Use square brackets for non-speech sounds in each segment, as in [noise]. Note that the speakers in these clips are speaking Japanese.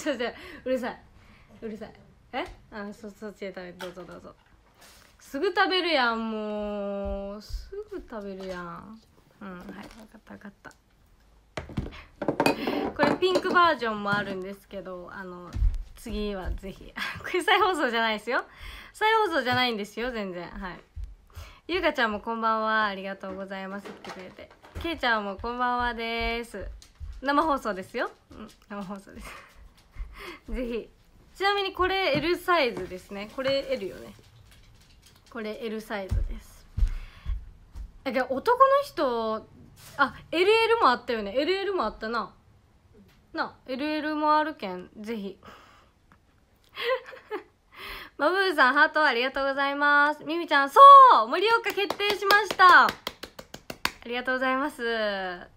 ちょちょうるさいうるさいえあそそっちで食べどうぞどうぞすぐ食べるやんもうすぐ食べるやんうんはい分かった分かったこれピンクバージョンもあるんですけどあの次はぜひ [laughs] これ再放送じゃないですよ再放送じゃないんですよ全然はいゆうかちゃんもこんばんはありがとうございます来てくれてけいちゃんもこんばんはです生放送ですよ、うん、生放送です [laughs] ぜひちなみにこれ L サイズですねこれ L よねこれ L サイズですだから男の人あ LL もあったよね LL もあったなな LL もあるけんぜひマ [laughs] ブーさんハートありがとうございますみみちゃんそう盛岡決定しましたありがとうございます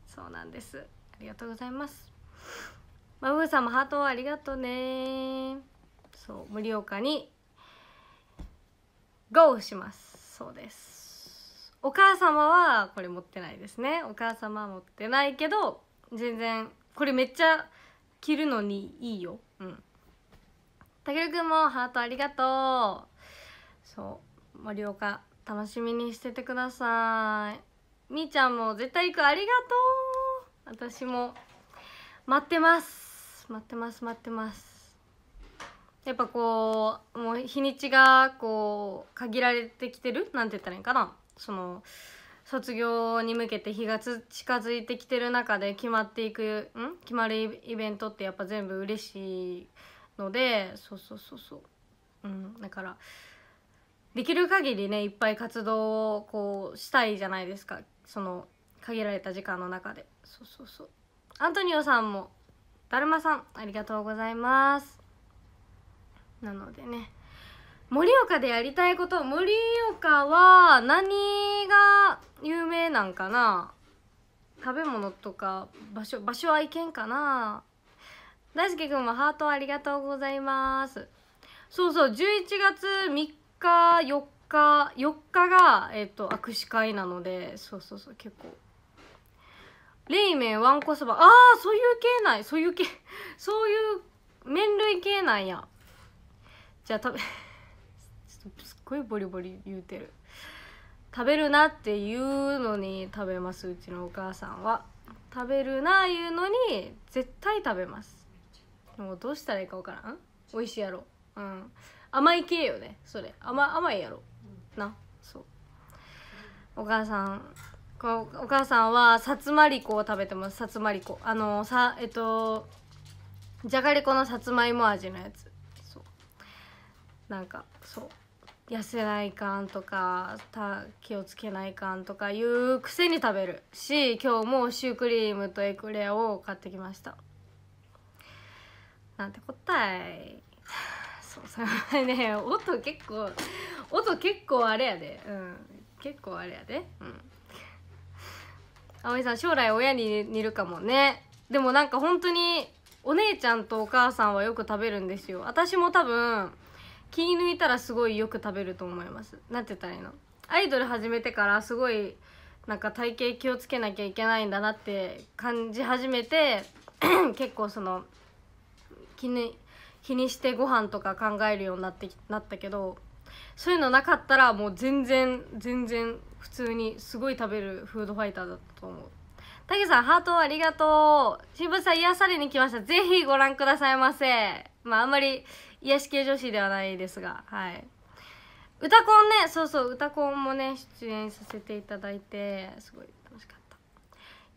そうなんですありがとうございますマムーさんもハートをありがとうねそう盛岡にゴーしますそうですお母様はこれ持ってないですねお母様は持ってないけど全然これめっちゃ着るのにいいようんたけるくんもハートありがとうそう盛岡楽しみにしててくださいみーちゃんも絶対行くありがとう私も待ってます待ってます待ってますやっぱこうもう日にちがこう限られてきてるなんて言ったらいいかなその卒業に向けて日が近づいてきてる中で決まっていくん決まるイベントってやっぱ全部嬉しいのでそうそうそうそううんだからできる限りねいっぱい活動をこうしたいじゃないですかその限られた時間の中でそうそうそうアントニオさんもだるまさんありがとうございますなのでね盛岡でやりたいこと盛岡は何が有名なんかな食べ物とか場所場所はいけんかな大輔くんもハートありがとうございますそうそう11月3日4日4日が、えっと、握手会なのでそうそうそう結構冷麺わんこそばああそういう系ないそういう系 [laughs] そういう麺類系なんやじゃあ食べ [laughs] すっごいボリボリ言うてる食べるなって言うのに食べますうちのお母さんは食べるな言うのに絶対食べますでもどうしたらいいか分からん美味しいやろうん甘い系よねそれ甘甘いやろなそうお母さんお母さんはさつまりこを食べてますさつまりこあのさえっとじゃがりこのさつまいも味のやつそうなんかそう痩せないかんとかた気をつけないかんとかいうくせに食べるし今日もシュークリームとエクレアを買ってきましたなんてこったいそうそれね音結構音結構あれやでうん結構あれやでうん葵さん将来親に似るかもねでもなんか本当にお姉ちゃんとお母さんはよく食べるんですよ私も多分気抜いたらすごいよく食べると思いますなんて言ったらいいのアイドル始めてからすごいなんか体型気をつけなきゃいけないんだなって感じ始めて [clears throat] 結構その気に気にしてご飯とか考えるようになってなったけどそういうのなかったらもう全然全然普通にすごい食べるフードファイターだったと思うたけさんハートありがとう新聞さん癒されに来ましたぜひご覧くださいませまああんまり癒し系女子ではないですがはい歌コンねそうそう歌コンもね出演させていただいてすごい楽しかった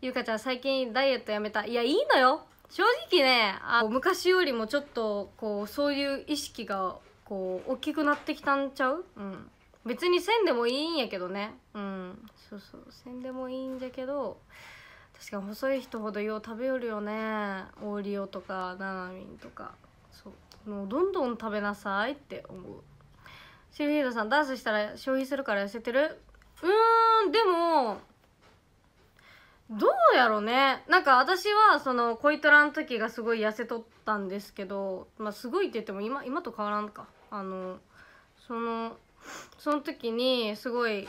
ゆうかちゃん最近ダイエットやめたいやいいのよ正直ねあ昔よりもちょっとこうそういう意識がこう大きくなってきたんちゃううん別にせんでもいいんやけどねうんそうそうせんでもいいんじゃけど確かに細い人ほどよう食べよるよねオーリオとかナナミンとかそうもうどんどん食べなさいって思うシルフィードさんダンスしたら消費するから痩せてるうーんでもどうやろうねなんか私はその恋トラの時がすごい痩せとったんですけどまあすごいって言っても今今と変わらんかあのそのその時にすごい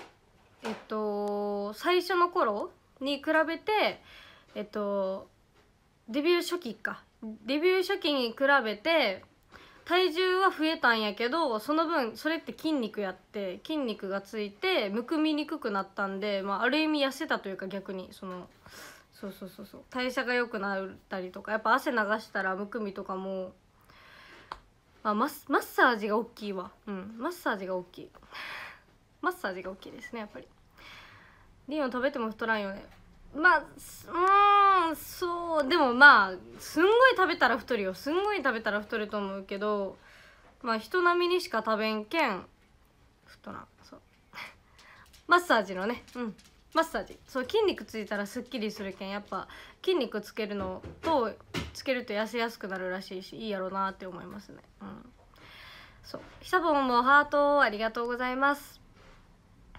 えっと最初の頃に比べてえっとデビュー初期かデビュー初期に比べて体重は増えたんやけどその分それって筋肉やって筋肉がついてむくみにくくなったんで、まあ、ある意味痩せたというか逆にそのそうそうそうそう代謝が良くなったりとかやっぱ汗流したらむくみとかもあマッマッサージが大きいわうんマッサージが大きいマッサージが大きいですねやっぱりリオン食べても太らんよねまあうんそうでもまあすんごい食べたら太るよすんごい食べたら太ると思うけどまあ人並みにしか食べんけん太らんそう [laughs] マッサージのねうんマッサージそう筋肉ついたらすっきりするけんやっぱ筋肉つけるのとつけると痩せやすくなるらしいしいいやろうなって思いますねうんそうひさぼんもハートありがとうございます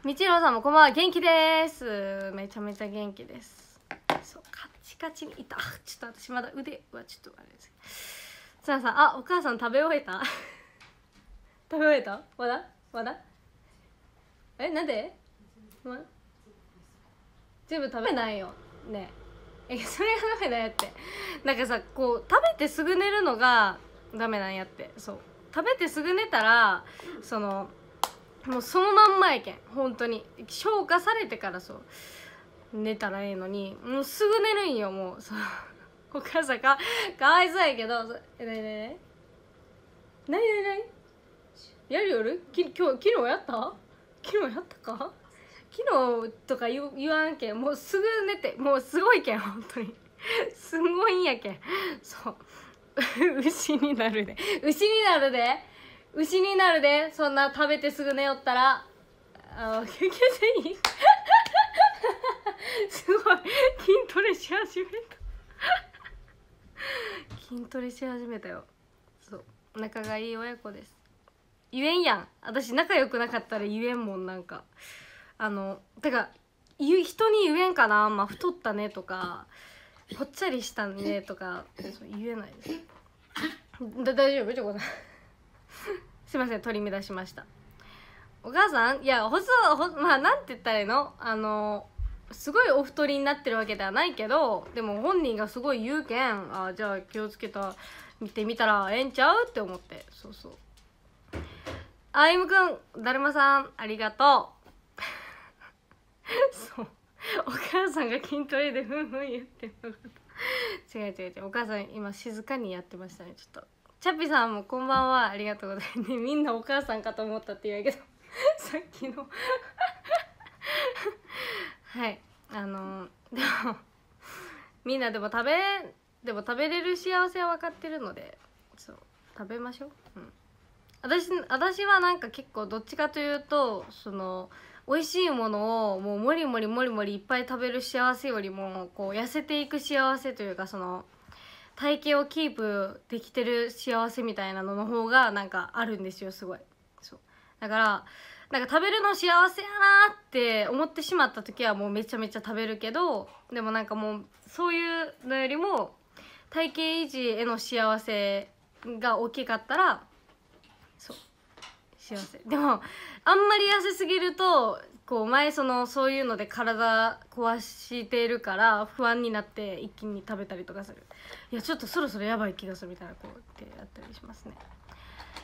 みちろさんもこんばんは元気ですめちゃめちゃ元気ですそうカチカチにいたちょっと私まだ腕はちょっとあれですつなさんあお母さん食べ終えた食べ終えたまだまだえなんでまだ全部食べないよねえそれがダメだよってなんかさこう食べてすぐ寝るのがダメなんやってそう食べてすぐ寝たらそのもうそのまんまやけん本当に消化されてからそう寝たらええのにもうすぐ寝るんよもうそうお母さんかかわいそうやけどえなになになになになにやるよるき今日昨日やった昨日やったか昨日とか言言わんけんもうすぐ寝てもうすごいけん本当に [laughs] すごいんやけんそう [laughs] 牛になるで牛になるで牛になるでそんな食べてすぐ寝よったらあ休憩せい [laughs] すごい筋トレし始めた筋トレし始めたよそう仲がいい親子です言えんやん私仲良くなかったら言えんもんなんかあのてか言う人に言えんかな、まあ、太ったねとかぽっちゃりしたねとか言えないです [laughs] だ大丈夫ちょこさんすいません取り乱しましたお母さんいや細ほまあなんて言ったらいいのあのすごいお太りになってるわけではないけどでも本人がすごい言うけんあじゃあ気をつけた見てみたらええんちゃうって思ってそうそうあいむくんだるまさんありがとうそうお母さんが筋トレでふんふん言ってるか違う違う違うお母さん今静かにやってましたねちょっとチャピさんもこんばんはありがとうございます、ね、みんなお母さんかと思ったって言うんやけど [laughs] さっきの [laughs] はいあのでもみんなでも食べでも食べれる幸せは分かってるのでそう食べましょううん私私はなんか結構どっちかというとその美味しいものをもうもりもりもりもりいっぱい食べる幸せよりもこう痩せていく幸せというかその体型をキープできてる幸せみたいなのの方がなんかあるんですよすごいそうだからなんか食べるの幸せやなって思ってしまった時はもうめちゃめちゃ食べるけどでもなんかもうそういうのよりも体型維持への幸せが大きかったらそう幸せでもあんまり痩せすぎるとこう前そのそういうので体壊してるから不安になって一気に食べたりとかするいやちょっとそろそろやばい気がするみたいなこうってやったりしますね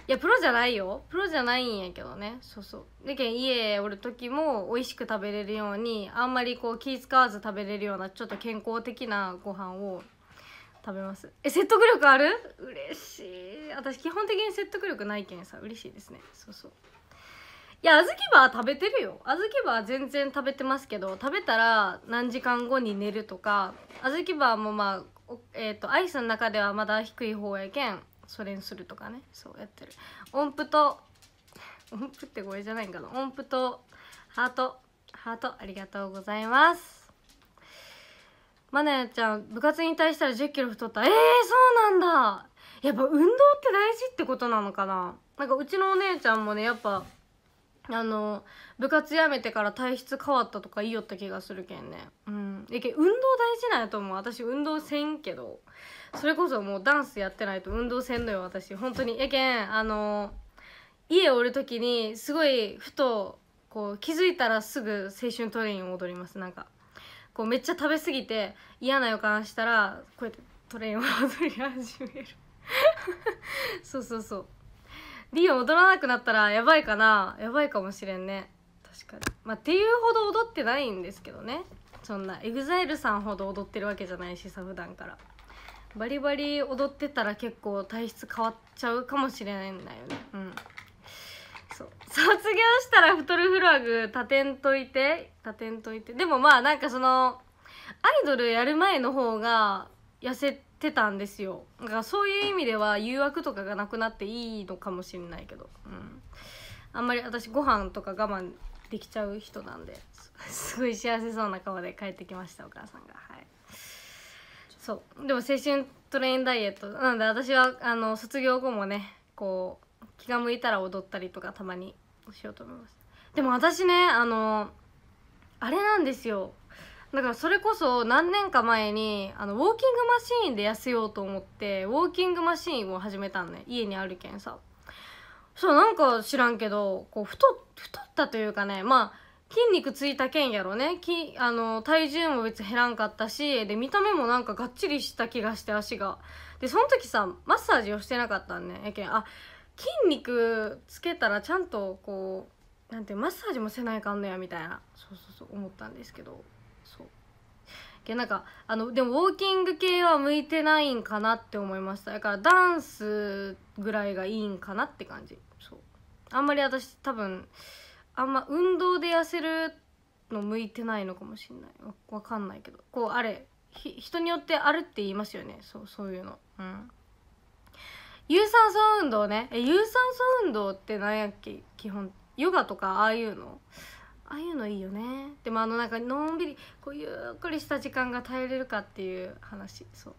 いやプロじゃないよプロじゃないんやけどねそうそうでけん家おる時も美味しく食べれるようにあんまりこう気使わず食べれるようなちょっと健康的なご飯を食べますえ説得力ある嬉しい私基本的に説得力ないけんさ嬉しいですねそうそういや小豆バー食べてるよ小豆バー全然食べてますけど食べたら何時間後に寝るとか小豆バーもまあえっ、ー、とアイスの中ではまだ低い方やけんそれにするとかねそうやってる音符と音符ってこれじゃないんかな音符とハートハートありがとうございますマナちゃん部活に対したら1 0キロ太ったええー、そうなんだやっぱ運動って大事ってことなのかななんかうちのお姉ちゃんもねやっぱあの部活やめてから体質変わったとか言いよった気がするけんねうんえけ運動大事なんやと思う私運動せんけどそれこそもうダンスやってないと運動せんのよ私本当にやけんあの家おる時にすごいふとこう気づいたらすぐ青春トレインを踊りますなんかこうめっちゃ食べ過ぎて嫌な予感したらこうやってトレインを踊り始める [laughs] そうそうそうリオ踊らなくなったらやばいかなやばいかもしれんね確かにまあっていうほど踊ってないんですけどねそんな EXILE さんほど踊ってるわけじゃないしさ普段からバリバリ踊ってたら結構体質変わっちゃうかもしれないんだよねうん卒業したら太るフラグ立てんといて立てんといてでもまあなんかそのアイドルやる前の方が痩せてたんですよだからそういう意味では誘惑とかがなくなっていいのかもしれないけど、うん、あんまり私ご飯とか我慢できちゃう人なんですごい幸せそうな顔で帰ってきましたお母さんがはいそうでも青春トレインダイエットなんで私はあの卒業後もねこう気が向いたら踊ったりとかたまにをしようと思いますでも私ねあのあれなんですよだからそれこそ何年か前にあのウォーキングマシーンで痩せようと思ってウォーキングマシーンを始めたんね家にあるけんさそうなんか知らんけどこう太ったというかねまあ筋肉ついたけんやろねきあの体重も別に減らんかったしで見た目もなんかがっちりした気がして足がでその時さマッサージをしてなかったんねやけんあ筋肉つけたらちゃんとこうなんてマッサージもせないかんのやみたいなそうそうそう思ったんですけどそうけなんかあのでもウォーキング系は向いてないんかなって思いましただからダンスぐらいがいいんかなって感じそうあんまり私多分あんま運動で痩せるの向いてないのかもしんないわかんないけどこうあれ人によってあるって言いますよねそうそういうのうん有酸素運動ねえ有酸素運動って何やっけ基本ヨガとかああいうのああいうのいいよねでもあのなんかのんびりこうゆっくりした時間が耐えれるかっていう話そう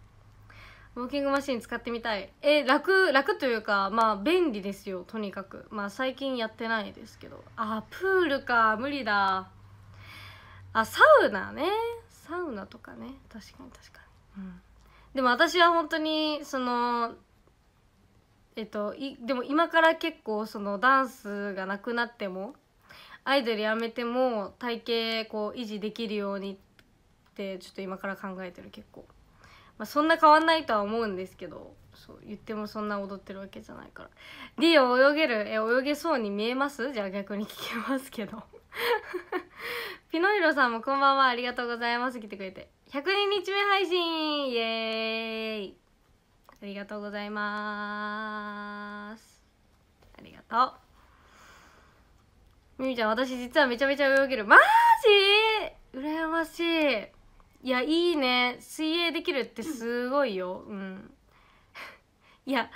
ウォーキングマシン使ってみたいえ楽楽というかまあ便利ですよとにかくまあ最近やってないですけどあプールか無理だあサウナねサウナとかね確かに確かにうんでも私は本当にそのえっと、いでも今から結構そのダンスがなくなってもアイドルやめても体型こう維持できるようにってちょっと今から考えてる結構、まあ、そんな変わんないとは思うんですけどそう言ってもそんな踊ってるわけじゃないから D を泳げるえ泳げそうに見えますじゃあ逆に聞きますけど [laughs] ピノイロさんもこんばんはありがとうございます来てくれて1 0人日目配信イエーイありがとうございますありがとうみみちゃん私実はめちゃめちゃ泳げるマジ羨ましいいやいいね水泳できるってすごいようん [laughs] いや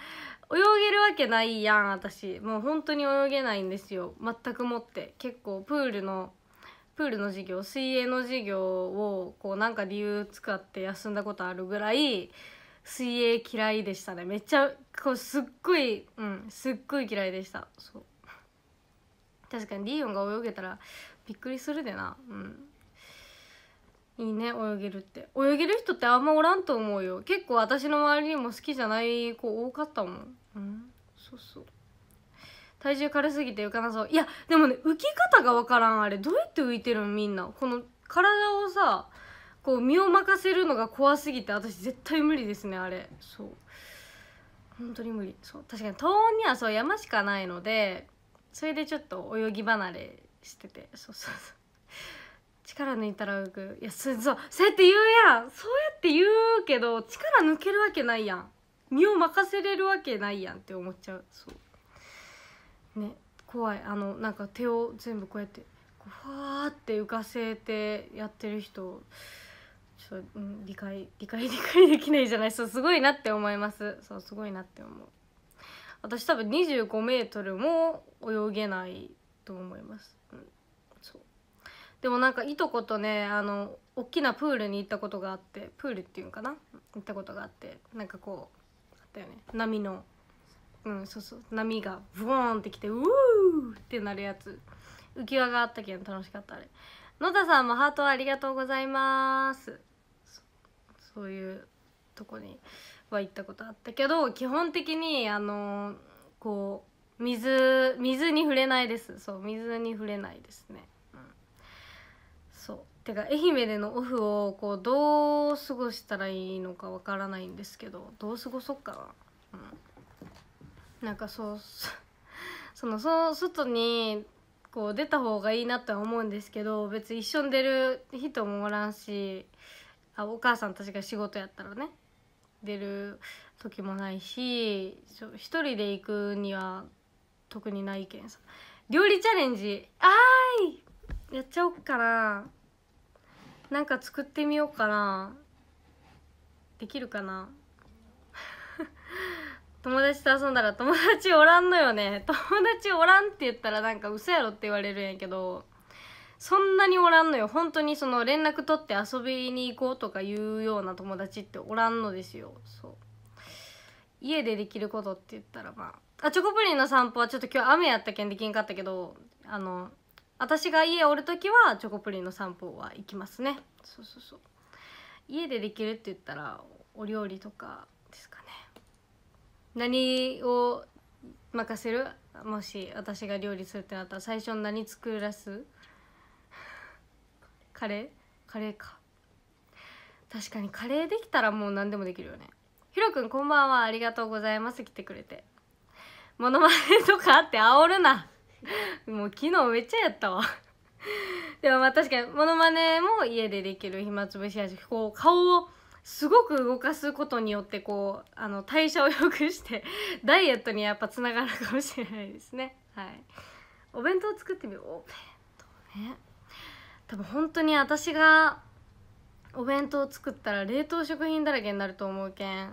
泳げるわけないやん私もう本当に泳げないんですよ全くもって結構プールのプールの授業水泳の授業をこうなんか理由使って休んだことあるぐらい水泳嫌いでしたねめっちゃこうすっごいうんすっごい嫌いでしたそう確かにリーヨンが泳げたらびっくりするでなうんいいね泳げるって泳げる人ってあんまおらんと思うよ結構私の周りにも好きじゃない子多かったもんうんそうそう体重軽すぎて浮かなそういやでもね浮き方が分からんあれどうやって浮いてるのみんなこの体をさこう身を任せるのが怖すぎて私絶対無理ですねあれそう本当に無理そう確かに東温にはそう山しかないのでそれでちょっと泳ぎ離れしててそうそうそう力抜いたら浮くいやそうそうそうやって言うやんそうやって言うけど力抜けるわけないやん身を任せれるわけないやんって思っちゃうそうね怖いあのなんか手を全部こうやってふわーって浮かせてやってる人ちょっと、うん、理解理解理解できないじゃないそうすごいなって思いますそうすごいなって思う私多分2 5ルも泳げないと思います、うん、そうでもなんかいとことねあの大きなプールに行ったことがあってプールっていうんかな行ったことがあってなんかこうあったよね波のうんそうそう波がブーンってきてうーってなるやつ浮き輪があったけん楽しかったあれ野田さんもハートありがとうございますそういうとこには行ったことあったけど基本的にあのこう水水に触れないですそう水に触れないですね、うん、そうてか愛媛でのオフをこうどう過ごしたらいいのかわからないんですけどどう過ごそうかな、うん、なんかそう [laughs] そのそ外にこう出た方がいいなとは思うんですけど別に一緒に出る人もおらんしあお母さんたちが仕事やったらね出る時もないし一人で行くには特にないけんさ料理チャレンジあーいやっちゃおっかななんか作ってみようかなできるかな [laughs] 友達と遊んだら友達おらんのよね友達おらんって言ったらなんか嘘やろって言われるんやけどそんなにおらんのよ本当にその連絡取って遊びに行こうとかいうような友達っておらんのですよそう家でできることって言ったらまああチョコプリンの散歩はちょっと今日雨やったけんできんかったけどあの私が家おる時はチョコプリンの散歩は行きますねそうそうそう家でできるって言ったらお料理とかですかね何を任せるもし私が料理するってなったら最初何作らすカレーカレーか確かにカレーできたらもう何でもできるよねひろくんこんばんはありがとうございます来てくれてモノマネとかあって煽るな [laughs] もう昨日めっちゃやったわ [laughs] でもまあ確かにモノマネも家でできる暇つぶし味こう顔をすごく動かすことによってこうあの代謝を良くして [laughs] ダイエットにやっぱつながるかもしれないですねはいお弁当作ってみようお弁当ね多分本当に私がお弁当作ったら冷凍食品だらけになると思うけん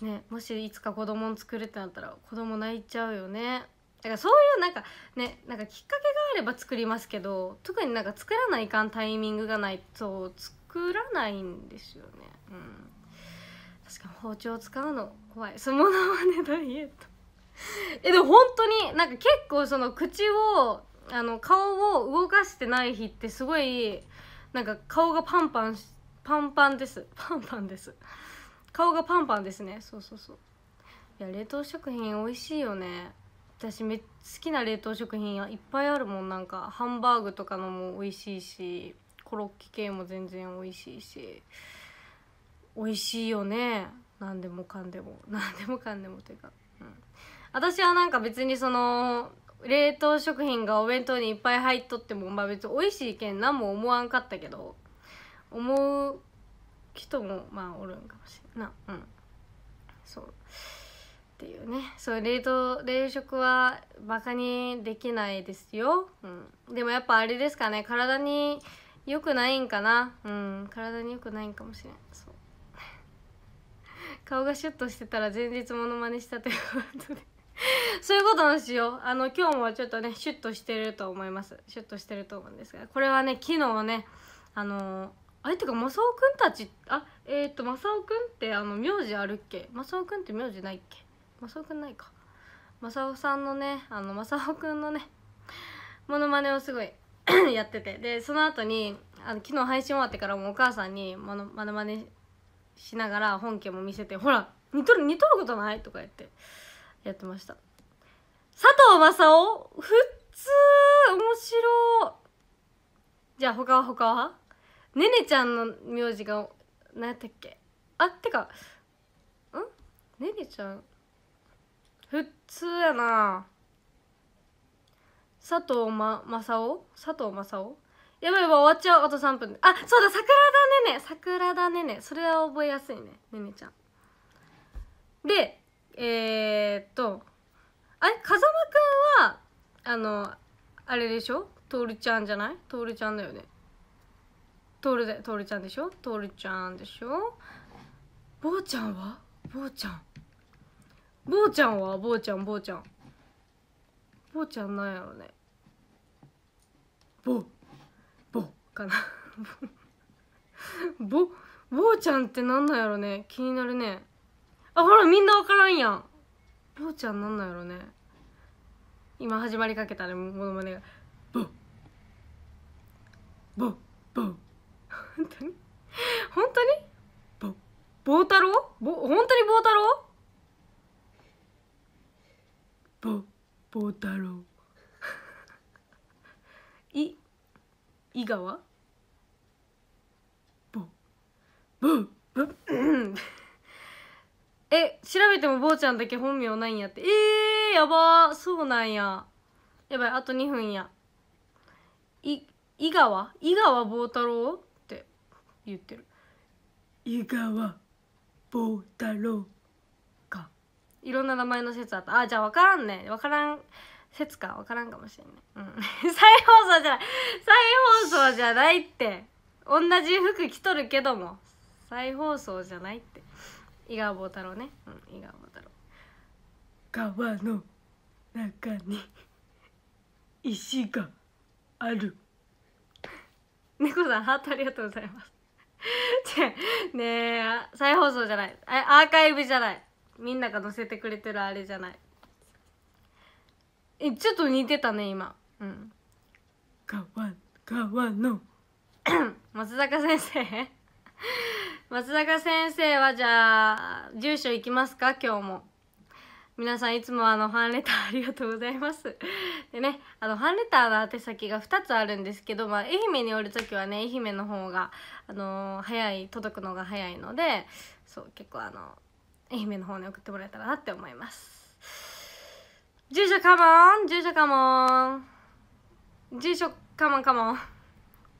ねもしいつか子供に作るってなったら子供泣いちゃうよねだからそういうなんかねなんかきっかけがあれば作りますけど特になんか作らないかんタイミングがないと作らないんですよねうん確かに包丁使うの怖いそのままねダイエットえでも本当になんか結構その口をあの顔を動かしてない日ってすごいなんか顔がパンパンパンパンです [laughs] パンパンです顔がパンパンですねそうそうそういや冷凍食品美味しいよね私め好きな冷凍食品いっぱいあるもんなんかハンバーグとかのも美味しいしコロッケ系も全然美味しいし美味しいよね何でもかんでも何 [laughs] でもかんでもていうか、うん、私はなんか別にその冷凍食品がお弁当にいっぱい入っとってもまあ別に美味しいけん何も思わんかったけど思う人もまあおるんかもしれんなうんそうっていうねそう冷凍冷食はバカにできないですよ、うん、でもやっぱあれですかね体に良くないんかなうん体に良くないんかもしれんそう顔がシュッとしてたら前日モノマネしたということで [laughs] そういうことですよあの今日もちょっとねシュッとしてると思いますシュッとしてると思うんですがこれはね昨日ねあのー、あれってかマサオくんたちあえっ、とまさおくんってあの名字あるっけまさおくんって名字ないっけまさおくんないかまさおさんのねあのマサくんのねモノマネをすごい [coughs] やっててでその後にあの昨日配信終わってからもお母さんにモノマネしながら本家も見せて「ほら似とる似とることない?」とか言ってやってました佐藤正夫普通面白じゃあ他は他はねねちゃんの名字が何やったっけあってかうんねねちゃん普通やな佐藤、ま、正夫佐藤正夫やばいやばい終わっちゃうあと3分あそうだ桜田ねね桜田ねねそれは覚えやすいねねねちゃんででしょトールちゃんじゃないトールちゃんだよねトールでトールちゃんでしょトールちゃんでしょぼうちゃんはぼうちゃんぼうちゃんはぼうちゃんぼうちゃんぼうちゃんなんやろねぼぼかなぼぼうちゃんってなんなんやろね気になるねあほらみんなわからんやんぼうちゃんなんなんやろね今始まりかけたねものまねが。ぼぼ本当に本当にぼ棒太郎ぼ本当に棒太郎ぼ棒太郎 [laughs] い井川ぼぼぼ [coughs] え調べても坊ちゃんだけ本名ないんやってえー、やばそうなんややばいあと2分や井川井川坊太郎って言ってる井川坊太郎かいろんな名前の説あったあじゃあ分からんね分からん説か分からんかもしれない、うん、[laughs] 再放送じゃない再放送じゃないって同じ服着とるけども再放送じゃないって井川坊太郎ねうん井川坊太郎川の中に石がある。猫さんハートありがとうございますねえ再放送じゃないアーカイブじゃないみんなが載せてくれてるあれじゃないえちょっと似てたね今うんかわの [coughs] 松坂先生松坂先生はじゃあ住所行きますか今日も皆さんいつもあのファンレターありがとうございます [laughs] でねあのファンレターの宛先が2つあるんですけど、まあ、愛媛におる時はね愛媛の方が、あのー、早い届くのが早いのでそう結構あの愛媛の方に送ってもらえたらなって思います住所カモン住所カモン住所カモンカモン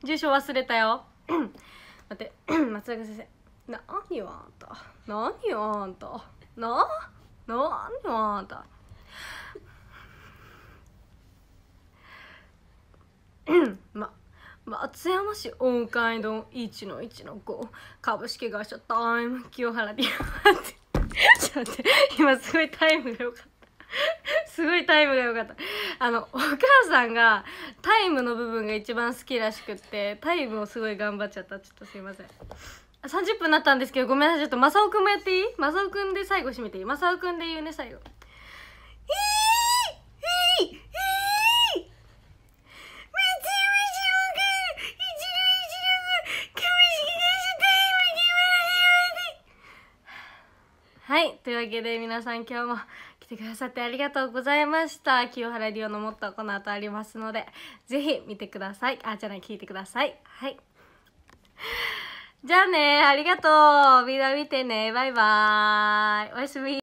住所忘れたよ [coughs] 待って [coughs] 松坂先生何よあんた何よあんたな No w o n ん e r 松山市大街道一の一の五株式会社タイム清原リアってちょっと待って今すごいタイムが良かったすごいタイムが良かったあのお母さんがタイムの部分が一番好きらしくってタイムをすごい頑張っちゃったちょっとすいません30分なったんですけどごめんなさいちょっとマサオくんもやっていいマサオくんで最後締めていいマサオくんで言うね最後はいというわけで皆さん今日も来てくださってありがとうございました清原リオのもっとこの後ありますのでぜひ見てくださいあじゃない聞いてくださいはいじゃあね、ありがとう。みんな見てね。バイバーイ。おやすみ。